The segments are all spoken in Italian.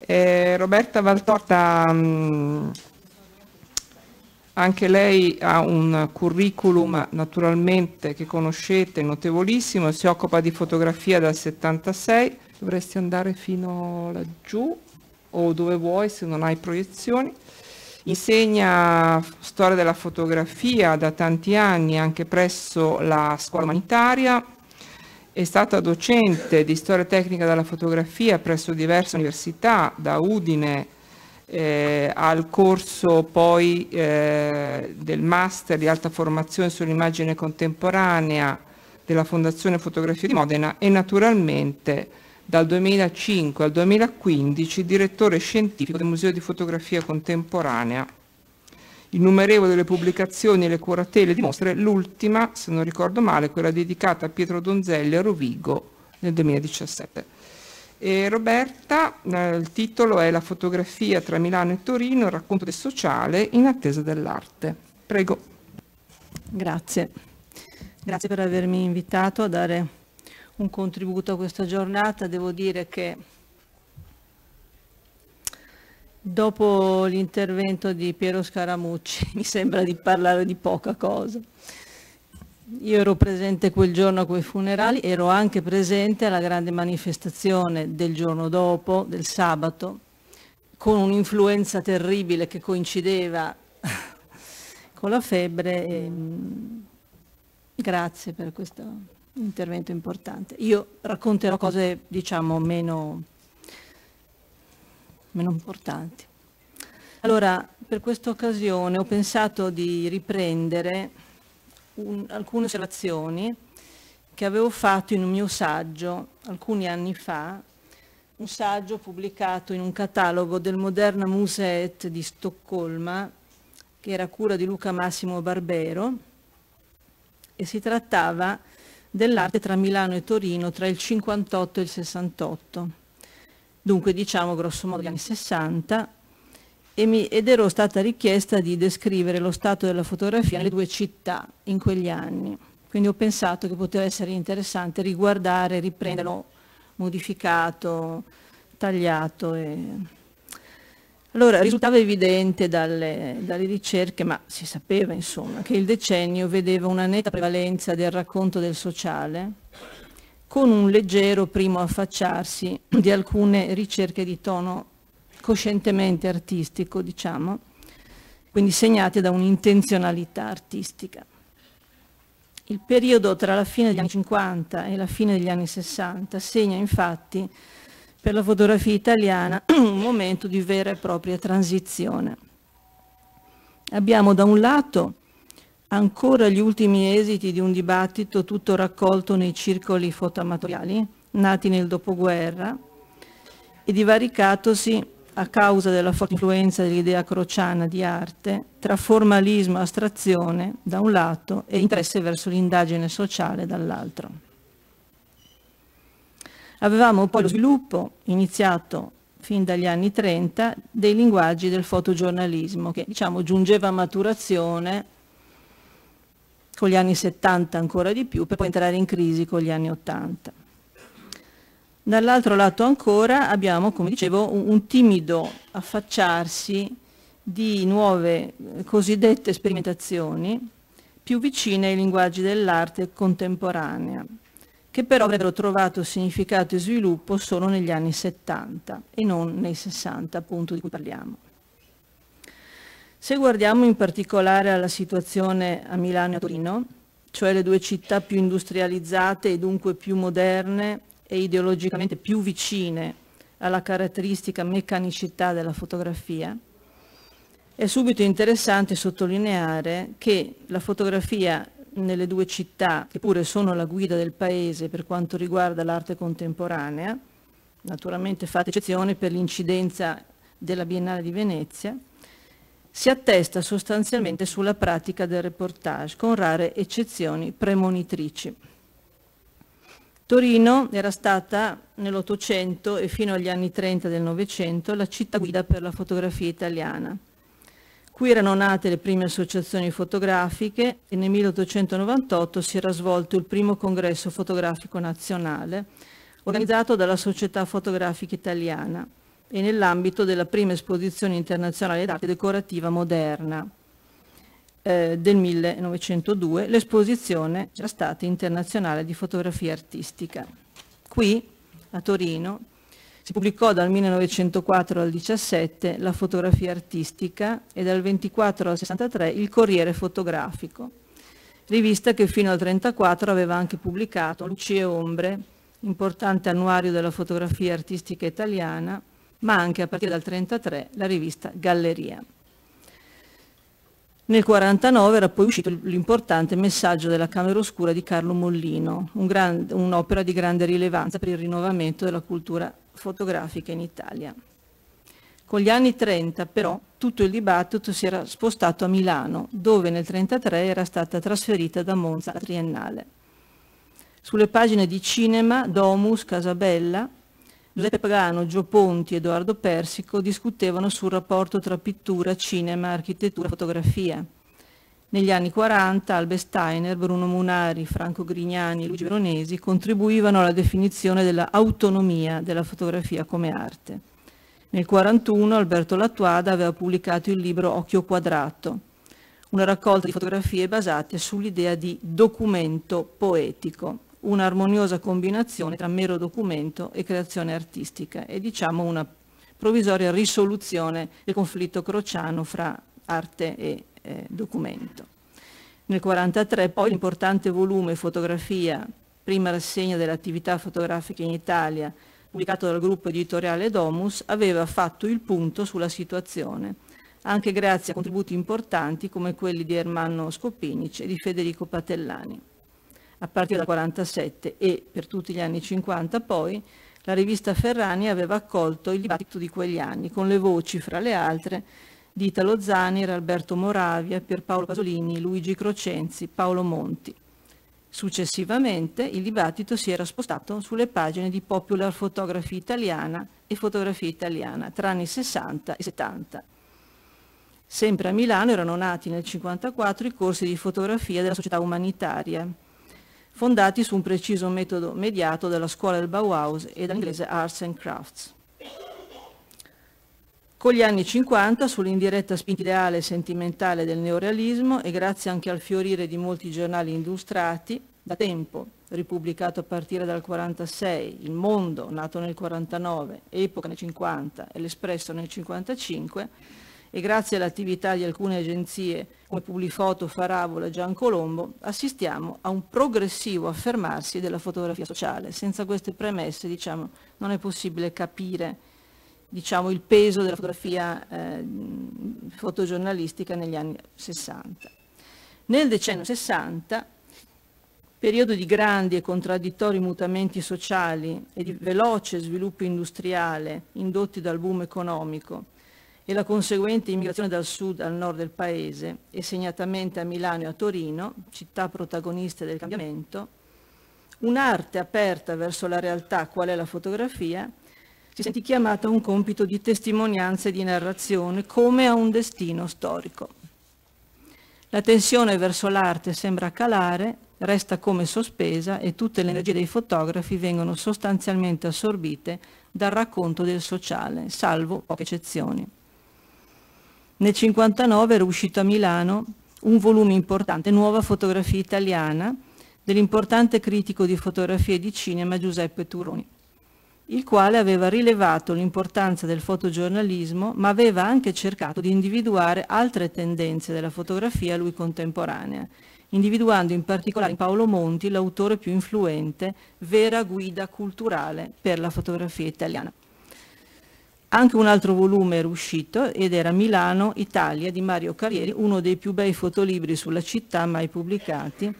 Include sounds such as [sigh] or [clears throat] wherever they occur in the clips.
Eh, Roberta Valtorta, mm, anche lei ha un curriculum naturalmente che conoscete, notevolissimo, si occupa di fotografia dal 76, dovresti andare fino laggiù o dove vuoi se non hai proiezioni. Insegna storia della fotografia da tanti anni anche presso la scuola umanitaria, è stata docente di storia tecnica della fotografia presso diverse università, da Udine eh, al corso poi eh, del master di alta formazione sull'immagine contemporanea della Fondazione Fotografia di Modena e naturalmente dal 2005 al 2015 direttore scientifico del Museo di Fotografia Contemporanea innumerevole le pubblicazioni, e le curatele di mostre, l'ultima, se non ricordo male, quella dedicata a Pietro Donzelli a Rovigo nel 2017. E Roberta, eh, il titolo è La fotografia tra Milano e Torino, il racconto del sociale in attesa dell'arte. Prego. Grazie. Grazie per avermi invitato a dare un contributo a questa giornata. Devo dire che Dopo l'intervento di Piero Scaramucci [laughs] mi sembra di parlare di poca cosa. Io ero presente quel giorno a quei funerali, ero anche presente alla grande manifestazione del giorno dopo, del sabato, con un'influenza terribile che coincideva [laughs] con la febbre. E, mm, grazie per questo intervento importante. Io racconterò cose, diciamo, meno meno importanti. Allora, per questa occasione ho pensato di riprendere un, alcune osservazioni che avevo fatto in un mio saggio alcuni anni fa, un saggio pubblicato in un catalogo del Moderna Museet di Stoccolma, che era cura di Luca Massimo Barbero, e si trattava dell'arte tra Milano e Torino tra il 58 e il 68 dunque diciamo grossomodo gli anni 60, mi, ed ero stata richiesta di descrivere lo stato della fotografia nelle due città in quegli anni. Quindi ho pensato che poteva essere interessante riguardare, riprenderlo modificato, tagliato. E... Allora risultava evidente dalle, dalle, ricerche, ma si sapeva insomma, che il decennio vedeva una netta prevalenza del racconto del sociale con un leggero primo affacciarsi di alcune ricerche di tono coscientemente artistico, diciamo, quindi segnate da un'intenzionalità artistica. Il periodo tra la fine degli anni 50 e la fine degli anni 60 segna infatti per la fotografia italiana [clears throat] un momento di vera e propria transizione. Abbiamo da un lato ancora gli ultimi esiti di un dibattito tutto raccolto nei circoli fotoamatoriali nati nel dopoguerra e divaricatosi a causa della forte influenza dell'idea crociana di arte tra formalismo e astrazione da un lato e interesse verso l'indagine sociale dall'altro. Avevamo poi lo sviluppo, iniziato fin dagli anni 30, dei linguaggi del fotogiornalismo che diciamo giungeva a maturazione con gli anni 70 ancora di più, per poi entrare in crisi con gli anni 80. Dall'altro lato ancora abbiamo, come dicevo, un, un timido affacciarsi di nuove eh, cosiddette sperimentazioni più vicine ai linguaggi dell'arte contemporanea, che però avrebbero trovato significato e sviluppo solo negli anni 70 e non nei 60 appunto di cui parliamo. Se guardiamo in particolare alla situazione a Milano e a Torino, cioè le due città più industrializzate e dunque più moderne e ideologicamente più vicine alla caratteristica meccanicità della fotografia, è subito interessante sottolineare che la fotografia nelle due città, che pure sono la guida del paese per quanto riguarda l'arte contemporanea, naturalmente fatta eccezione per l'incidenza della Biennale di Venezia, si attesta sostanzialmente sulla pratica del reportage, con rare eccezioni premonitrici. Torino era stata nell'Ottocento e fino agli anni 30 del Novecento la città guida per la fotografia italiana. Qui erano nate le prime associazioni fotografiche e nel 1898 si era svolto il primo congresso fotografico nazionale organizzato dalla Società Fotografica Italiana e nell'ambito della prima esposizione internazionale d'arte decorativa moderna eh, del 1902, l'esposizione già stata internazionale di fotografia artistica. Qui, a Torino, si pubblicò dal 1904 al 17 la fotografia artistica e dal 24 al 63 il Corriere fotografico, rivista che fino al 34 aveva anche pubblicato Luci e ombre, importante annuario della fotografia artistica italiana, ma anche a partire dal 1933 la rivista Galleria. Nel 1949 era poi uscito l'importante Messaggio della Camera Oscura di Carlo Mollino, un'opera di grande rilevanza per il rinnovamento della cultura fotografica in Italia. Con gli anni 30 però tutto il dibattito si era spostato a Milano, dove nel 1933 era stata trasferita da Monza la Triennale. Sulle pagine di Cinema, Domus, Casabella Giuseppe Pagano, Gio Ponti e Edoardo Persico discutevano sul rapporto tra pittura, cinema, architettura e fotografia. Negli anni 40 Albert Steiner, Bruno Munari, Franco Grignani e Luigi Veronesi contribuivano alla definizione dell'autonomia della fotografia come arte. Nel 1941 Alberto Lattuada aveva pubblicato il libro Occhio Quadrato, una raccolta di fotografie basate sull'idea di documento poetico un'armoniosa combinazione tra mero documento e creazione artistica e diciamo una provvisoria risoluzione del conflitto crociano fra arte e eh, documento. Nel 1943 poi l'importante volume Fotografia, prima rassegna delle attività fotografiche in Italia, pubblicato dal gruppo editoriale Domus, aveva fatto il punto sulla situazione, anche grazie a contributi importanti come quelli di Ermanno Scopinic e di Federico Patellani a partire dal 1947 e per tutti gli anni 50 poi, la rivista Ferrani aveva accolto il dibattito di quegli anni, con le voci, fra le altre, di Italo Zanir, Alberto Moravia, Pierpaolo Pasolini, Luigi Crocenzi, Paolo Monti. Successivamente il dibattito si era spostato sulle pagine di Popular Photography Italiana e Fotografia Italiana tra anni 60 e 70. Sempre a Milano erano nati nel 1954 i corsi di fotografia della Società Umanitaria, fondati su un preciso metodo mediato dalla scuola del Bauhaus e dall'inglese Arts and Crafts. Con gli anni 50, sull'indiretta spinta ideale e sentimentale del neorealismo e grazie anche al fiorire di molti giornali illustrati, da tempo, ripubblicato a partire dal 46, Il Mondo, nato nel 49, Epoca nel 50 e L'Espresso nel 55, e grazie all'attività di alcune agenzie come Publifoto, Farabola, Colombo, assistiamo a un progressivo affermarsi della fotografia sociale. Senza queste premesse diciamo, non è possibile capire diciamo, il peso della fotografia eh, fotogiornalistica negli anni 60. Nel decennio 60, periodo di grandi e contraddittori mutamenti sociali e di veloce sviluppo industriale indotti dal boom economico, e la conseguente immigrazione dal sud al nord del paese, e segnatamente a Milano e a Torino, città protagoniste del cambiamento, un'arte aperta verso la realtà, qual è la fotografia, si sentì chiamata a un compito di testimonianza e di narrazione come a un destino storico. La tensione verso l'arte sembra calare, resta come sospesa e tutte le energie dei fotografi vengono sostanzialmente assorbite dal racconto del sociale, salvo poche eccezioni. Nel 59 era uscito a Milano un volume importante, Nuova fotografia italiana, dell'importante critico di fotografia e di cinema Giuseppe Turoni, il quale aveva rilevato l'importanza del fotogiornalismo, ma aveva anche cercato di individuare altre tendenze della fotografia a lui contemporanea, individuando in particolare Paolo Monti l'autore più influente, vera guida culturale per la fotografia italiana. Anche un altro volume era uscito ed era Milano, Italia di Mario Carrieri, uno dei più bei fotolibri sulla città mai pubblicati,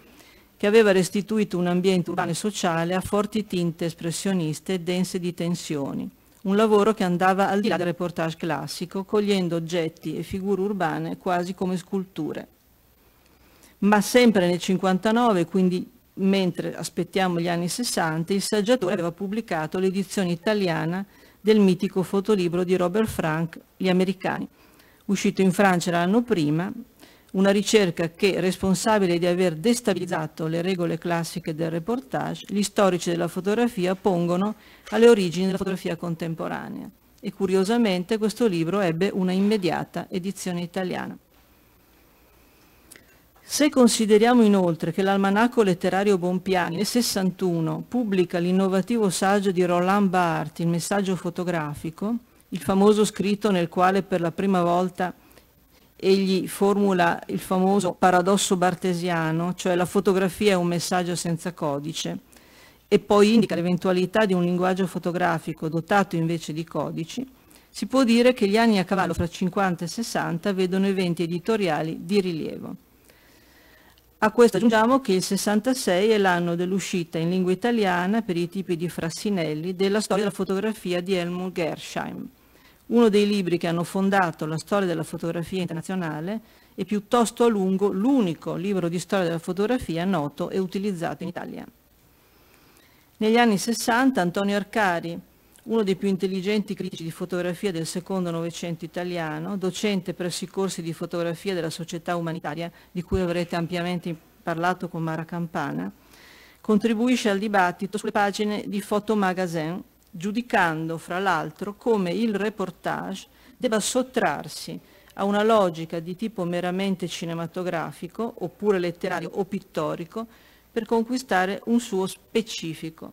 che aveva restituito un ambiente urbano e sociale a forti tinte espressioniste e dense di tensioni. Un lavoro che andava al di là del reportage classico, cogliendo oggetti e figure urbane quasi come sculture. Ma sempre nel 59, quindi mentre aspettiamo gli anni 60, il saggiatore aveva pubblicato l'edizione italiana del mitico fotolibro di Robert Frank, Gli americani, uscito in Francia l'anno prima, una ricerca che, responsabile di aver destabilizzato le regole classiche del reportage, gli storici della fotografia pongono alle origini della fotografia contemporanea. E curiosamente questo libro ebbe una immediata edizione italiana. Se consideriamo inoltre che l'almanacco letterario Bompiani nel 61 pubblica l'innovativo saggio di Roland Barthes, il messaggio fotografico, il famoso scritto nel quale per la prima volta egli formula il famoso paradosso bartesiano, cioè la fotografia è un messaggio senza codice, e poi indica l'eventualità di un linguaggio fotografico dotato invece di codici, si può dire che gli anni a cavallo fra 50 e 60 vedono eventi editoriali di rilievo. A questo aggiungiamo che il 66 è l'anno dell'uscita in lingua italiana per i tipi di Frassinelli della storia della fotografia di Helmut Gersheim, uno dei libri che hanno fondato la storia della fotografia internazionale e piuttosto a lungo l'unico libro di storia della fotografia noto e utilizzato in Italia. Negli anni 60 Antonio Arcari uno dei più intelligenti critici di fotografia del secondo novecento italiano, docente presso i corsi di fotografia della Società Umanitaria, di cui avrete ampiamente parlato con Mara Campana, contribuisce al dibattito sulle pagine di Photomagazine, giudicando, fra l'altro, come il reportage debba sottrarsi a una logica di tipo meramente cinematografico, oppure letterario o pittorico, per conquistare un suo specifico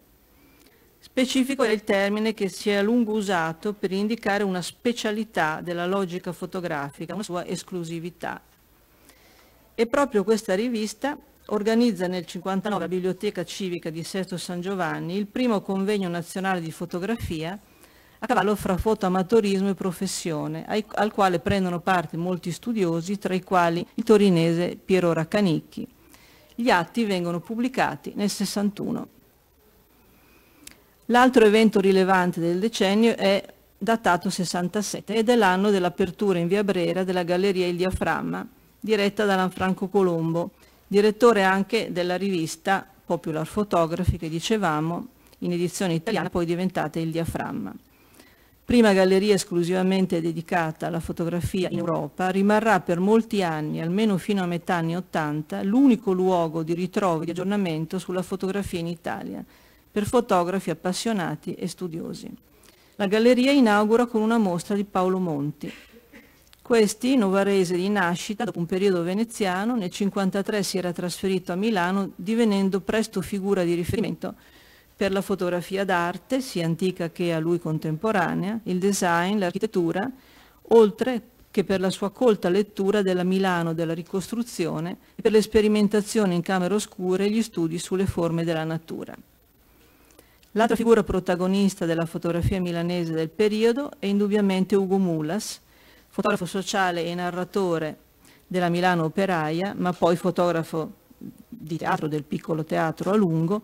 Specifico è il termine che si è a lungo usato per indicare una specialità della logica fotografica, una sua esclusività. E proprio questa rivista organizza nel 59 la Biblioteca Civica di Sesto San Giovanni il primo convegno nazionale di fotografia a cavallo fra fotoamatorismo e professione, al quale prendono parte molti studiosi, tra i quali il torinese Piero Raccanicchi. Gli atti vengono pubblicati nel 61. L'altro evento rilevante del decennio è datato 67 ed è l'anno dell'apertura in via Brera della Galleria Il Diaframma, diretta da Lanfranco Colombo, direttore anche della rivista Popular Photography che dicevamo, in edizione italiana poi diventata Il Diaframma. Prima galleria esclusivamente dedicata alla fotografia in Europa, rimarrà per molti anni, almeno fino a metà anni 80, l'unico luogo di ritrovo e di aggiornamento sulla fotografia in Italia, per fotografi appassionati e studiosi. La galleria inaugura con una mostra di Paolo Monti. Questi, novarese di nascita, dopo un periodo veneziano, nel 1953 si era trasferito a Milano, divenendo presto figura di riferimento per la fotografia d'arte, sia antica che a lui contemporanea, il design, l'architettura, oltre che per la sua colta lettura della Milano della ricostruzione e per l'esperimentazione in camere oscure e gli studi sulle forme della natura. L'altra figura protagonista della fotografia milanese del periodo è indubbiamente Ugo Mulas, fotografo sociale e narratore della Milano operaia, ma poi fotografo di teatro, del piccolo teatro a lungo,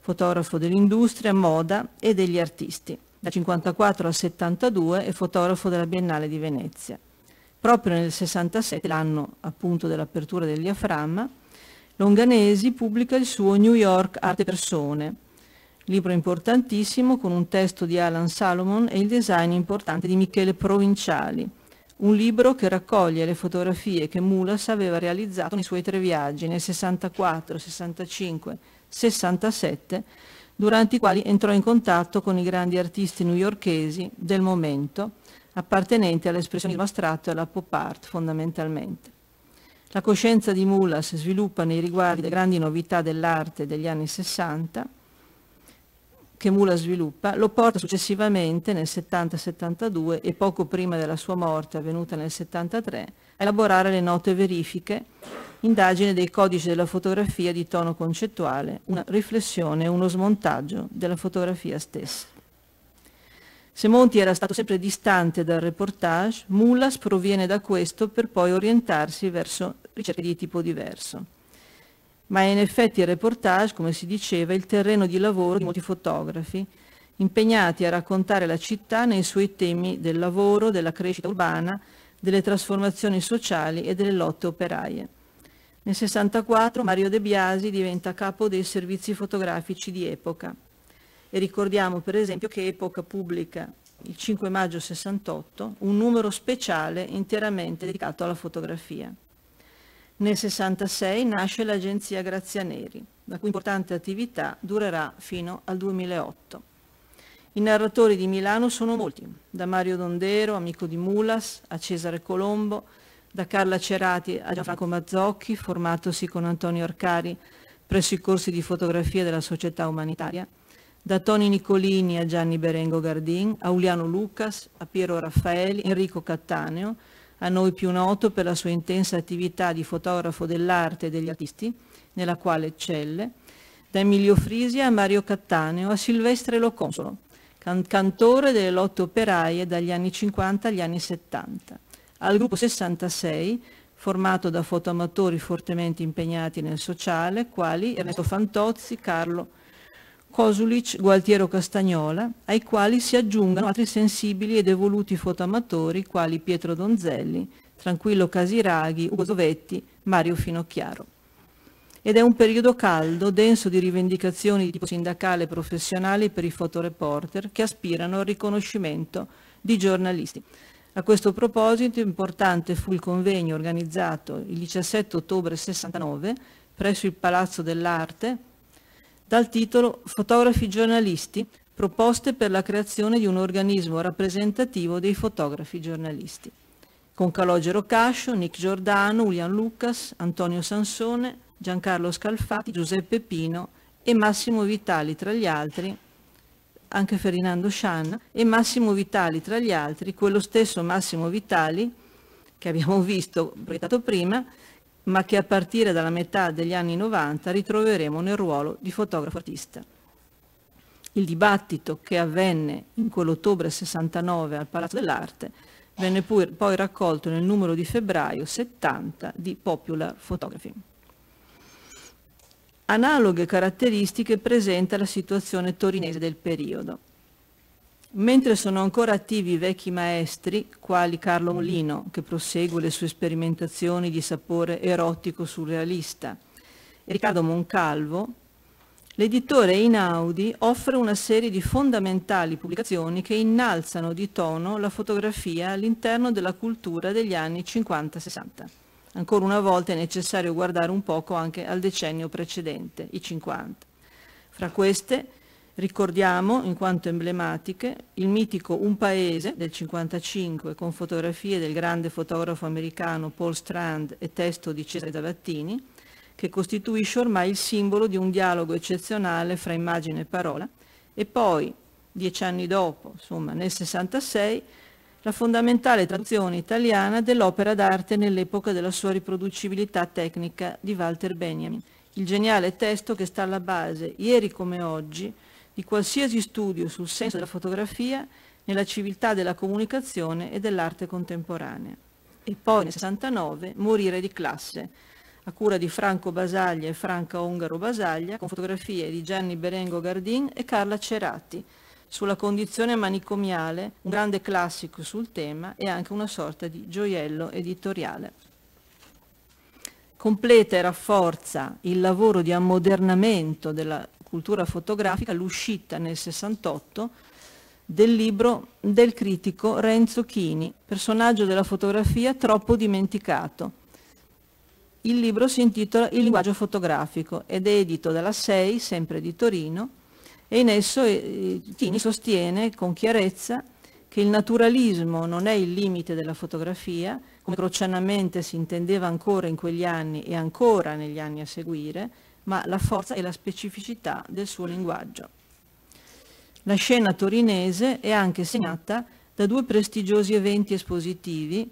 fotografo dell'industria, moda e degli artisti. Da 1954 al 72 è fotografo della Biennale di Venezia. Proprio nel 67, l'anno appunto dell'apertura del diaframma, Longanesi pubblica il suo New York Arte Persone, libro importantissimo con un testo di Alan Salomon e il design importante di Michele Provinciali, un libro che raccoglie le fotografie che Mulas aveva realizzato nei suoi tre viaggi nel 64, 65, 67, durante i quali entrò in contatto con i grandi artisti newyorkesi del momento, appartenenti all'espressionismo astratto e alla pop art fondamentalmente. La coscienza di Mulas sviluppa nei riguardi delle grandi novità dell'arte degli anni 60 che Mula sviluppa, lo porta successivamente nel 70-72 e poco prima della sua morte, avvenuta nel 73, a elaborare le note verifiche, indagine dei codici della fotografia di tono concettuale, una riflessione, uno smontaggio della fotografia stessa. Se Monti era stato sempre distante dal reportage, Mullas proviene da questo per poi orientarsi verso ricerche di tipo diverso ma è in effetti il reportage, come si diceva, il terreno di lavoro di molti fotografi impegnati a raccontare la città nei suoi temi del lavoro, della crescita urbana, delle trasformazioni sociali e delle lotte operaie. Nel 64 Mario De Biasi diventa capo dei servizi fotografici di Epoca e ricordiamo per esempio che Epoca pubblica il 5 maggio 68 un numero speciale interamente dedicato alla fotografia. Nel 66 nasce l'agenzia Grazia Neri, la cui importante attività durerà fino al 2008. I narratori di Milano sono molti, da Mario Dondero, amico di Mulas, a Cesare Colombo, da Carla Cerati a Gianfranco Mazzocchi, formatosi con Antonio Arcari presso i corsi di fotografia della Società Umanitaria, da Toni Nicolini a Gianni Berengo Gardin, a Uliano Lucas, a Piero Raffaeli, Enrico Cattaneo, a noi più noto per la sua intensa attività di fotografo dell'arte e degli artisti, nella quale eccelle, da Emilio Frisia a Mario Cattaneo a Silvestre Loconsolo, can cantore delle lotte operaie dagli anni 50 agli anni 70. Al gruppo 66, formato da fotoamatori fortemente impegnati nel sociale, quali Ernesto Fantozzi, Carlo Kosulic, Gualtiero Castagnola, ai quali si aggiungano altri sensibili ed evoluti fotoamatori quali Pietro Donzelli, Tranquillo Casiraghi, Ugo Dovetti, Mario Finocchiaro. Ed è un periodo caldo, denso di rivendicazioni di tipo sindacale e professionali per i fotoreporter che aspirano al riconoscimento di giornalisti. A questo proposito importante fu il convegno organizzato il 17 ottobre 69 presso il Palazzo dell'Arte dal titolo Fotografi giornalisti, proposte per la creazione di un organismo rappresentativo dei fotografi giornalisti, con Calogero Cascio, Nick Giordano, Julian Lucas, Antonio Sansone, Giancarlo Scalfati, Giuseppe Pino e Massimo Vitali tra gli altri, anche Ferdinando Scianna, e Massimo Vitali tra gli altri, quello stesso Massimo Vitali che abbiamo visto prima, ma che a partire dalla metà degli anni 90 ritroveremo nel ruolo di fotografo artista. Il dibattito che avvenne in quell'ottobre 69 al Palazzo dell'Arte venne poi raccolto nel numero di febbraio 70 di Popular Photography. Analoghe caratteristiche presenta la situazione torinese del periodo. Mentre sono ancora attivi i vecchi maestri, quali Carlo mm. Molino, che prosegue le sue sperimentazioni di sapore erotico-surrealista, e Riccardo Moncalvo, l'editore Inaudi offre una serie di fondamentali pubblicazioni che innalzano di tono la fotografia all'interno della cultura degli anni 50-60. Ancora una volta è necessario guardare un poco anche al decennio precedente, i 50. Fra queste, Ricordiamo, in quanto emblematiche, il mitico Un Paese del 1955 con fotografie del grande fotografo americano Paul Strand e testo di Cesare Davattini, che costituisce ormai il simbolo di un dialogo eccezionale fra immagine e parola, e poi, dieci anni dopo, insomma nel 66, la fondamentale traduzione italiana dell'opera d'arte nell'epoca della sua riproducibilità tecnica di Walter Benjamin, il geniale testo che sta alla base, ieri come oggi, di qualsiasi studio sul senso della fotografia nella civiltà della comunicazione e dell'arte contemporanea. E poi nel 69 morire di classe, a cura di Franco Basaglia e Franca Ungaro Basaglia, con fotografie di Gianni Berengo Gardin e Carla Cerati, sulla condizione manicomiale, un grande classico sul tema e anche una sorta di gioiello editoriale. Completa e rafforza il lavoro di ammodernamento della cultura fotografica, l'uscita nel 68 del libro del critico Renzo Chini, personaggio della fotografia troppo dimenticato. Il libro si intitola Il linguaggio fotografico ed è edito dalla SEI, sempre di Torino, e in esso eh, Chini sostiene con chiarezza che il naturalismo non è il limite della fotografia, come crocianamente si intendeva ancora in quegli anni e ancora negli anni a seguire, ma la forza e la specificità del suo linguaggio. La scena torinese è anche segnata da due prestigiosi eventi espositivi,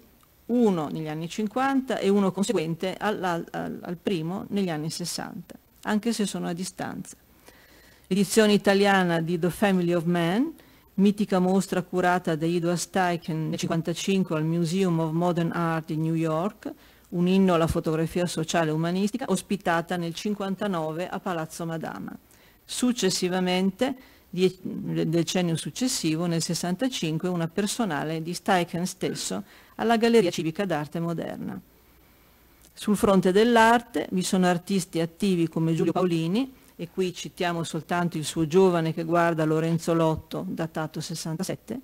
uno negli anni 50 e uno conseguente al, al, al primo negli anni 60, anche se sono a distanza. L'edizione italiana di The Family of Man, mitica mostra curata da Ido Asteichen nel 1955 al Museum of Modern Art di New York, un inno alla fotografia sociale e umanistica, ospitata nel 59 a Palazzo Madama. Successivamente, nel decennio successivo, nel 65, una personale di Steichen stesso alla Galleria Civica d'Arte Moderna. Sul fronte dell'arte vi sono artisti attivi come Giulio Paolini, e qui citiamo soltanto il suo giovane che guarda Lorenzo Lotto, datato 67,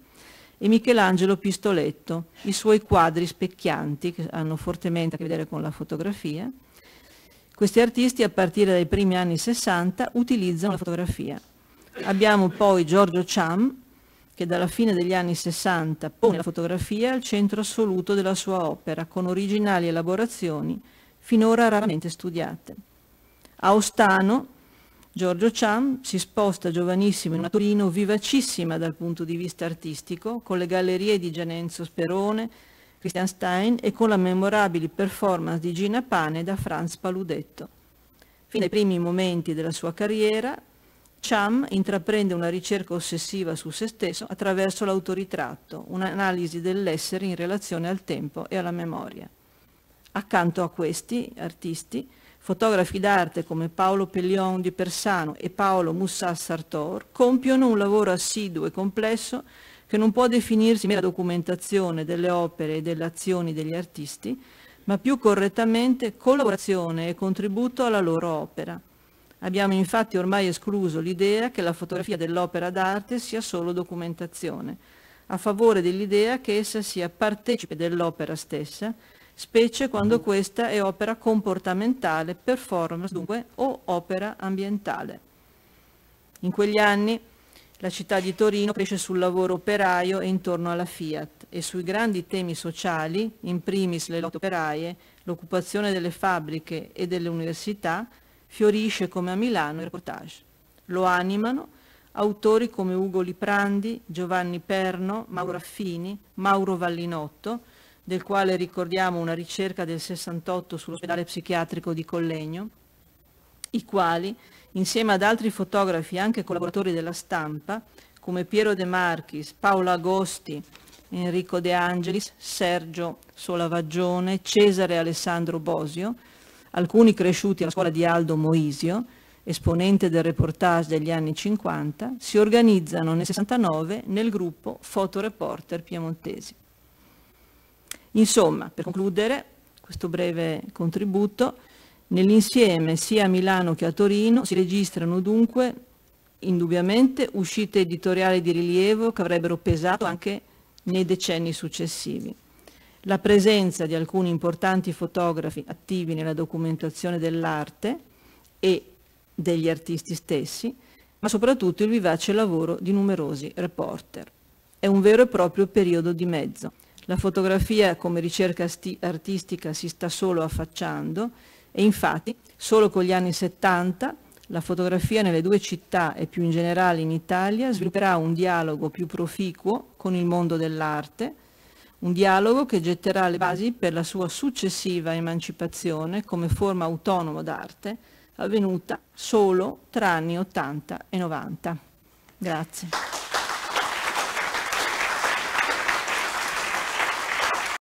e Michelangelo Pistoletto, i suoi quadri specchianti che hanno fortemente a che vedere con la fotografia. Questi artisti a partire dai primi anni 60 utilizzano la fotografia. Abbiamo poi Giorgio Cham che dalla fine degli anni 60 pone la fotografia al centro assoluto della sua opera con originali elaborazioni finora raramente studiate. Austano Giorgio Cham si sposta giovanissimo in una Torino vivacissima dal punto di vista artistico, con le gallerie di Gianenzo Sperone, Christian Stein e con la memorabile performance di Gina Pane da Franz Paludetto. Fin dai primi momenti della sua carriera, Cham intraprende una ricerca ossessiva su se stesso attraverso l'autoritratto, un'analisi dell'essere in relazione al tempo e alla memoria. Accanto a questi artisti, Fotografi d'arte come Paolo Pellion di Persano e Paolo Mussas Sartor compiono un lavoro assiduo e complesso che non può definirsi mera documentazione delle opere e delle azioni degli artisti, ma più correttamente collaborazione e contributo alla loro opera. Abbiamo infatti ormai escluso l'idea che la fotografia dell'opera d'arte sia solo documentazione, a favore dell'idea che essa sia partecipe dell'opera stessa specie quando questa è opera comportamentale, performance dunque, o opera ambientale. In quegli anni la città di Torino cresce sul lavoro operaio e intorno alla Fiat e sui grandi temi sociali, in primis le lotte operaie, l'occupazione delle fabbriche e delle università, fiorisce come a Milano il reportage. Lo animano autori come Ugo Liprandi, Giovanni Perno, Mauro Raffini, Mauro Vallinotto, del quale ricordiamo una ricerca del 68 sull'ospedale psichiatrico di Collegno, i quali, insieme ad altri fotografi e anche collaboratori della stampa, come Piero De Marchis, Paolo Agosti, Enrico De Angelis, Sergio Solavaggione, Cesare Alessandro Bosio, alcuni cresciuti alla scuola di Aldo Moisio, esponente del reportage degli anni 50, si organizzano nel 69 nel gruppo Fotoreporter Piemontesi. Insomma, per concludere questo breve contributo, nell'insieme sia a Milano che a Torino si registrano dunque indubbiamente uscite editoriali di rilievo che avrebbero pesato anche nei decenni successivi. La presenza di alcuni importanti fotografi attivi nella documentazione dell'arte e degli artisti stessi, ma soprattutto il vivace lavoro di numerosi reporter. È un vero e proprio periodo di mezzo. La fotografia come ricerca artistica si sta solo affacciando e infatti solo con gli anni 70 la fotografia nelle due città e più in generale in Italia svilupperà un dialogo più proficuo con il mondo dell'arte, un dialogo che getterà le basi per la sua successiva emancipazione come forma autonoma d'arte, avvenuta solo tra anni 80 e 90. Grazie.